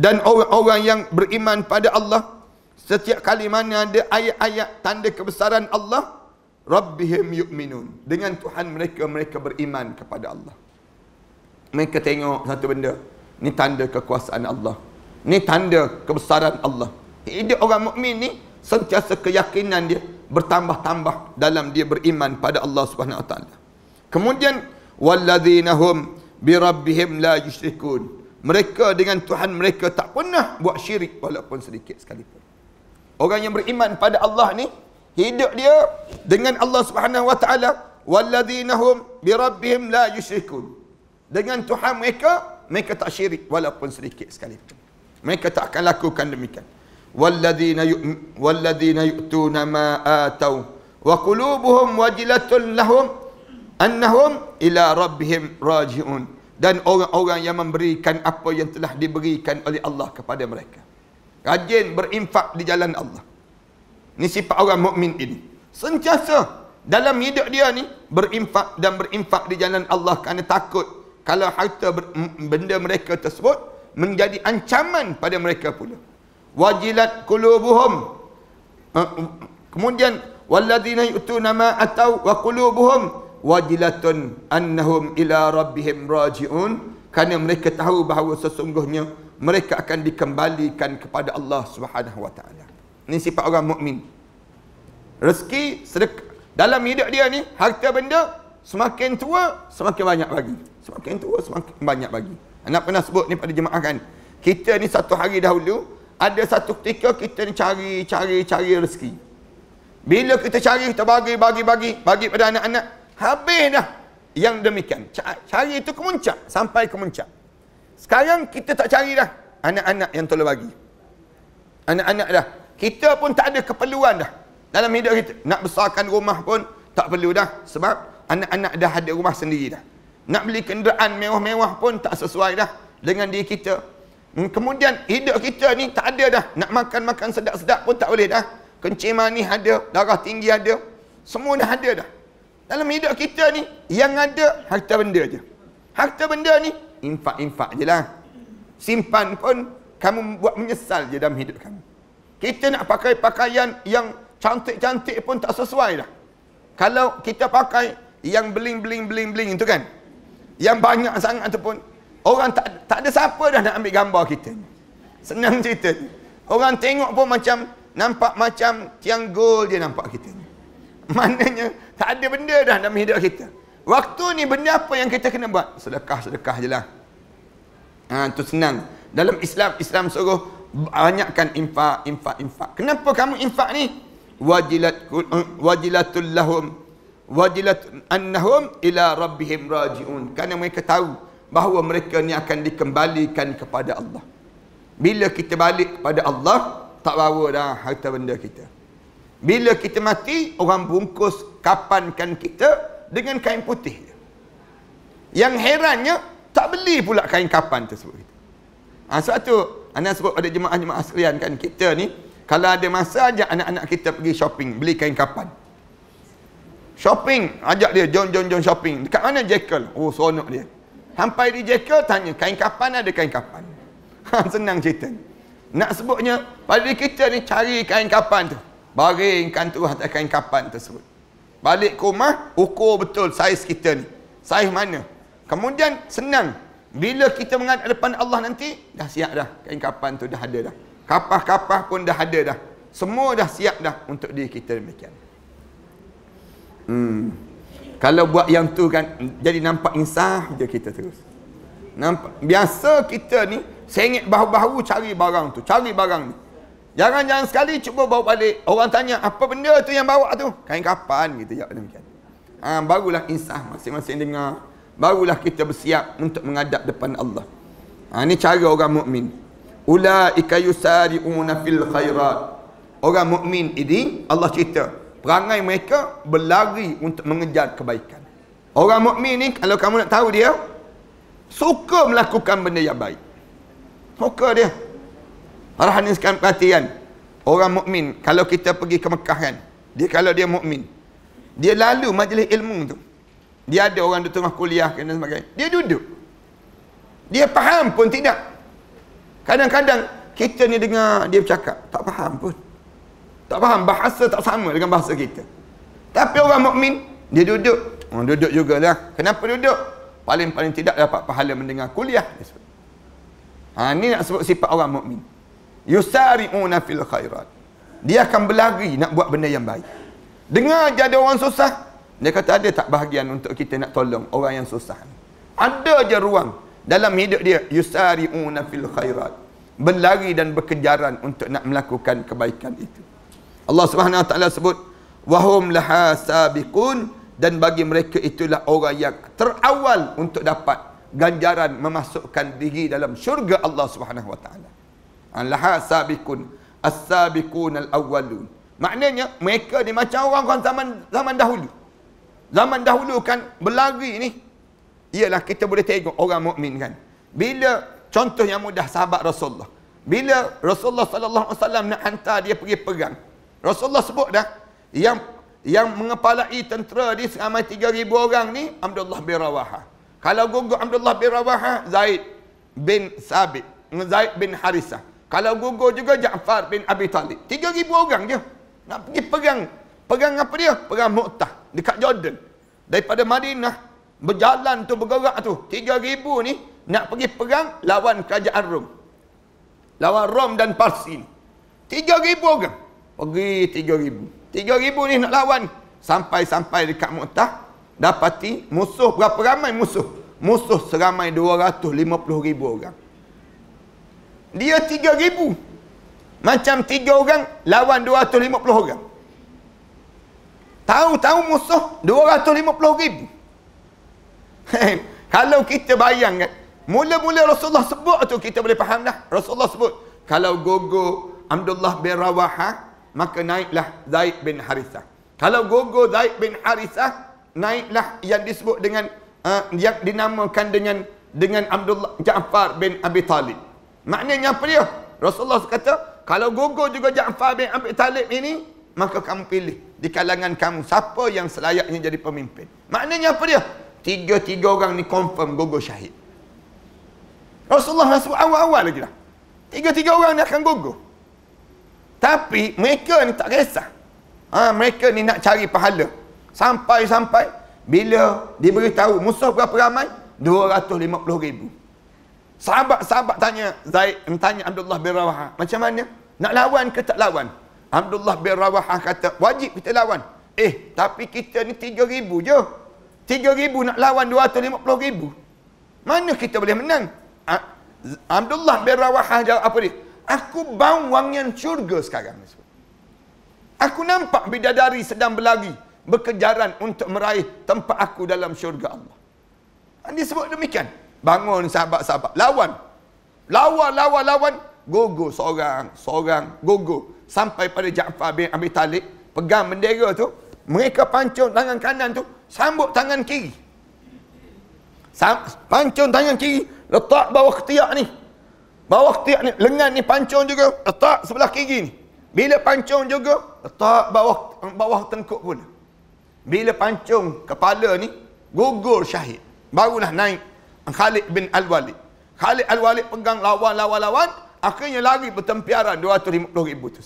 dan orang-orang yang beriman pada Allah setiap kali mana ada ayat-ayat tanda kebesaran Allah rabbihim yu'minun dengan tuhan mereka mereka beriman kepada Allah mereka tengok satu benda ni tanda kekuasaan Allah ni tanda kebesaran Allah Ini orang mukmin ni sentiasa keyakinan dia bertambah-tambah dalam dia beriman pada Allah Subhanahu Wa Kemudian walladzina hum bi rabbihim la yushrikun. Mereka dengan Tuhan mereka tak pernah buat syirik walaupun sedikit sekalipun orang yang beriman pada Allah ni hidup dia dengan Allah Subhanahu wa taala walladzina hum bi rabbihim la yushrikun dengan Tuhan mereka mereka tak syirik walaupun sedikit sekali mereka tak akan lakukan demikian walladzina walladzina yu'tuna ma atau wa qulubuhum wajilatun lahum annahum ila rabbihim raji'un dan orang-orang yang memberikan apa yang telah diberikan oleh Allah kepada mereka rajin berinfak di jalan Allah. Ini sifat orang mukmin ini. Sentiasa dalam hidup dia ni berinfak dan berinfak di jalan Allah kerana takut kalau harta benda mereka tersebut menjadi ancaman pada mereka pula. Wajilat qulubuhum. Eh, kemudian walladzina yutuna ma atau wa qulubuhum wajilatun annahum ila rabbihim rajiun kerana mereka tahu bahawa sesungguhnya mereka akan dikembalikan kepada Allah Subhanahu wa taala. Ini sifat orang mukmin. Rezeki sedekah dalam hidup dia ni harta benda semakin tua semakin banyak bagi. Semakin tua semakin banyak bagi. Anak pernah sebut ni pada jemaah kan. Kita ni satu hari dahulu ada satu ketika kita ni cari cari cari rezeki. Bila kita cari kita bagi bagi bagi bagi pada anak-anak habis dah yang demikian. Cari itu kemuncak sampai kemuncak. Sekarang kita tak cari carilah anak-anak yang tolong bagi. Anak-anak dah. Kita pun tak ada keperluan dah. Dalam hidup kita. Nak besarkan rumah pun tak perlu dah. Sebab anak-anak dah ada rumah sendiri dah. Nak beli kenderaan mewah-mewah pun tak sesuai dah dengan diri kita. Hmm, kemudian hidup kita ni tak ada dah. Nak makan-makan sedap-sedap pun tak boleh dah. Kencing manis ada, darah tinggi ada. Semua dah ada dah. Dalam hidup kita ni, yang ada harta benda je. Harta benda ni infak-infak je lah. Simpan pun, kamu buat menyesal je dalam hidup kamu. Kita nak pakai pakaian yang cantik-cantik pun tak sesuai lah. Kalau kita pakai yang bling-bling-bling-bling itu kan. Yang banyak sangat tu pun, orang tak, tak ada siapa dah nak ambil gambar kita. Senang cerita. Orang tengok pun macam, nampak macam tiang gol je nampak kita. Maknanya, tak ada benda dah dalam hidup kita. Waktu ni benda apa yang kita kena buat? Sedekah-sedekah je lah. Ha, itu senang. Dalam Islam, Islam suruh banyakkan infak, infak, infak. Kenapa kamu infak ni? Wajilat, eh, wajilatul lahum. Wajilat annahum ila rabbihim raji'un. Kerana mereka tahu bahawa mereka ni akan dikembalikan kepada Allah. Bila kita balik kepada Allah, tak bawa dah harta benda kita. Bila kita mati, orang bungkus kapankan kita, dengan kain putih. Yang herannya, tak beli pula kain kapan tersebut. Ha, sebab tu, anak sebut pada jemaah-jemaah sekalian kan, kita ni, kalau ada masa aja anak-anak kita pergi shopping, beli kain kapan. Shopping, ajak dia, jom, jom, jom shopping. Dekat mana Jekyll? Oh, sonok dia. Sampai di Jekyll, tanya, kain kapan ada kain kapan? <laughs> Ha, senang cerita Nak sebutnya, pada kita ni cari kain kapan tu. Baringkan tu atas kain kapan tersebut. Balik ke rumah, ukur betul saiz kita ni. Saiz mana? Kemudian senang. Bila kita mengadap depan Allah nanti, dah siap dah. Kain kapan tu dah ada dah. Kapah-kapah pun dah ada dah. Semua dah siap dah untuk diri kita demikian. Hmm. Kalau buat yang tu kan, jadi nampak insah je kita terus. Nampak. Biasa kita ni, sengit bahu-bahu cari barang tu. Cari barang ni. Jangan-jangan sekali cuba bawa balik. Orang tanya, apa benda tu yang bawa tu? Kain kapan? gitu. jawab demikian. Ha, barulah insah masing-masing dengar. Barulah kita bersiap untuk menghadap depan Allah. Ha, ini cara orang mukmin. Ula ikayusari'una fil khairat. Orang mukmin ini, Allah cerita. Perangai mereka berlari untuk mengejar kebaikan. Orang mukmin ni kalau kamu nak tahu dia, suka melakukan benda yang baik. Suka dia rahaniskan perhatian orang mukmin kalau kita pergi ke Mekah kan dia kalau dia mukmin dia lalu majlis ilmu tu dia ada orang di tengah kuliah dan sebagainya dia duduk dia faham pun tidak kadang-kadang kita ni dengar dia bercakap tak faham pun tak faham bahasa tak sama dengan bahasa kita tapi orang mukmin dia duduk oh, duduk juga lah. kenapa duduk paling-paling tidak dapat pahala mendengar kuliah ha, ni nak sebut sifat orang mukmin yusari'una fil khairat. Dia akan berlari nak buat benda yang baik. Dengar je ada orang susah. Dia kata ada tak bahagian untuk kita nak tolong orang yang susah. Ada je ruang dalam hidup dia. Yusari'una fil khairat. Berlari dan berkejaran untuk nak melakukan kebaikan itu. Allah subhanahu wa ta'ala sebut. Wahum laha sabiqun. Dan bagi mereka itulah orang yang terawal untuk dapat ganjaran memasukkan diri dalam syurga Allah subhanahu wa ta'ala. Laha sabikun As-sabikun al-awwalun Maknanya mereka ni macam orang kan zaman zaman dahulu. Zaman dahulu kan berlari ni ialah kita boleh tengok orang mukmin kan. Bila contoh yang mudah sahabat Rasulullah. Bila Rasulullah sallallahu alaihi wasallam nak hantar dia pergi perang. Rasulullah sebut dah yang yang mengepalai tentera di seramai 3000 orang ni Abdullah bin Rawaha. Kalau gugur Abdullah bin Rawaha Zaid bin Sabit, Zaid bin Harisah. Kalau gugur juga Ja'far bin Abi Talib. tiga ribu orang je. Nak pergi perang. Perang apa dia? Perang Mu'tah. Dekat Jordan. Daripada Madinah. Berjalan tu, bergerak tu. tiga ribu ni. Nak pergi perang lawan kerajaan Rom. Lawan Rom dan Parsi ni. ribu orang. Pergi tiga ribu, tiga ribu ni nak lawan. Sampai-sampai dekat Mu'tah. Dapati musuh. Berapa ramai musuh? Musuh seramai ribu orang. Dia tiga ribu Macam tiga orang lawan dua lima puluh orang. Tahu-tahu musuh dua lima puluh ribu. kalau kita bayangkan, mula-mula Rasulullah sebut tu kita boleh faham dah. Rasulullah sebut, kalau gogo Abdullah bin Rawaha, maka naiklah Zaid bin Harithah. Kalau gogo Zaid bin Harithah, naiklah yang disebut dengan, uh, yang dinamakan dengan dengan Abdullah Jafar bin Abi Talib. Maknanya apa dia? Rasulullah kata, kalau gugur juga Ja'far bin Abi Talib ini, maka kamu pilih di kalangan kamu siapa yang selayaknya jadi pemimpin. Maknanya apa dia? Tiga-tiga orang ni confirm gugur syahid. Rasulullah rasul awal-awal lagi lah. Tiga-tiga orang ni akan gugur. Tapi mereka ni tak kisah. Ha, mereka ni nak cari pahala. Sampai-sampai bila diberitahu musuh berapa ramai? 250 ribu. Sahabat-sahabat tanya Zaid, tanya Abdullah bin Rawaha, macam mana? Nak lawan ke tak lawan? Abdullah bin Rawaha kata, wajib kita lawan. Eh, tapi kita ni 3,000 je. ribu nak lawan ribu Mana kita boleh menang? Abdullah bin Rawaha jawab apa dia? Aku bawang yang syurga sekarang. Aku nampak bidadari sedang berlari. Berkejaran untuk meraih tempat aku dalam syurga Allah. Dia sebut demikian. Bangun sahabat-sahabat. Lawan. Lawan, lawan, lawan. Gugur seorang, seorang. Gugur. Sampai pada Ja'far bin Abi Talib. Pegang bendera tu. Mereka pancung tangan kanan tu. Sambut tangan kiri. Sam pancung tangan kiri. Letak bawah ketiak ni. Bawah ketiak ni. Lengan ni pancung juga. Letak sebelah kiri ni. Bila pancung juga. Letak bawah bawah tengkuk pun. Bila pancung kepala ni. Gugur syahid. Barulah naik Khalid bin Al-Walid. Khalid Al-Walid pegang lawan-lawan-lawan. Akhirnya lari bertempiaran 250 ribu tu.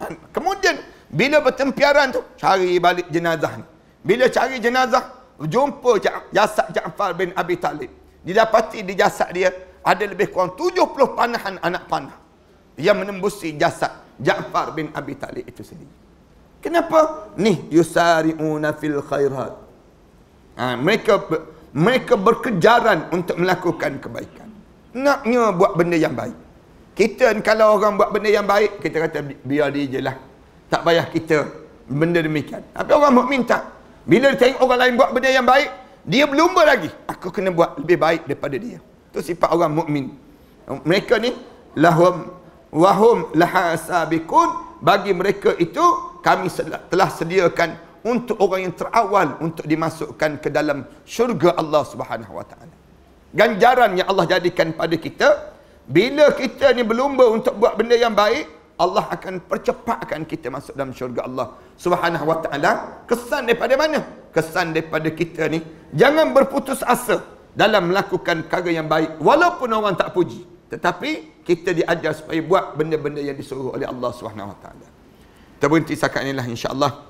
Kan? Kemudian bila bertempiaran tu. Cari balik jenazah ni. Bila cari jenazah. Jumpa jasad Ja'far bin Abi Talib. Didapati di jasad dia. Ada lebih kurang 70 panahan anak panah. Yang menembusi jasad Ja'far bin Abi Talib itu sendiri. Kenapa? Nih yusari'una fil khairat. Ha, mereka ber, mereka berkejaran untuk melakukan kebaikan. Naknya buat benda yang baik. Kita kalau orang buat benda yang baik, kita kata biar dia je lah. Tak payah kita benda demikian. Tapi orang mukmin tak. Bila dia tengok orang lain buat benda yang baik, dia berlumba lagi. Aku kena buat lebih baik daripada dia. Itu sifat orang mukmin. Mereka ni, lahum wahum lahasabikun. Bagi mereka itu, kami telah sediakan untuk orang yang terawal untuk dimasukkan ke dalam syurga Allah Subhanahu Wa Taala. Ganjaran yang Allah jadikan pada kita bila kita ni berlumba untuk buat benda yang baik, Allah akan percepatkan kita masuk dalam syurga Allah Subhanahu Wa Taala. Kesan daripada mana? Kesan daripada kita ni jangan berputus asa dalam melakukan perkara yang baik walaupun orang tak puji. Tetapi kita diajar supaya buat benda-benda yang disuruh oleh Allah Subhanahu Wa Taala. Terbunyi sakat inilah insya-Allah.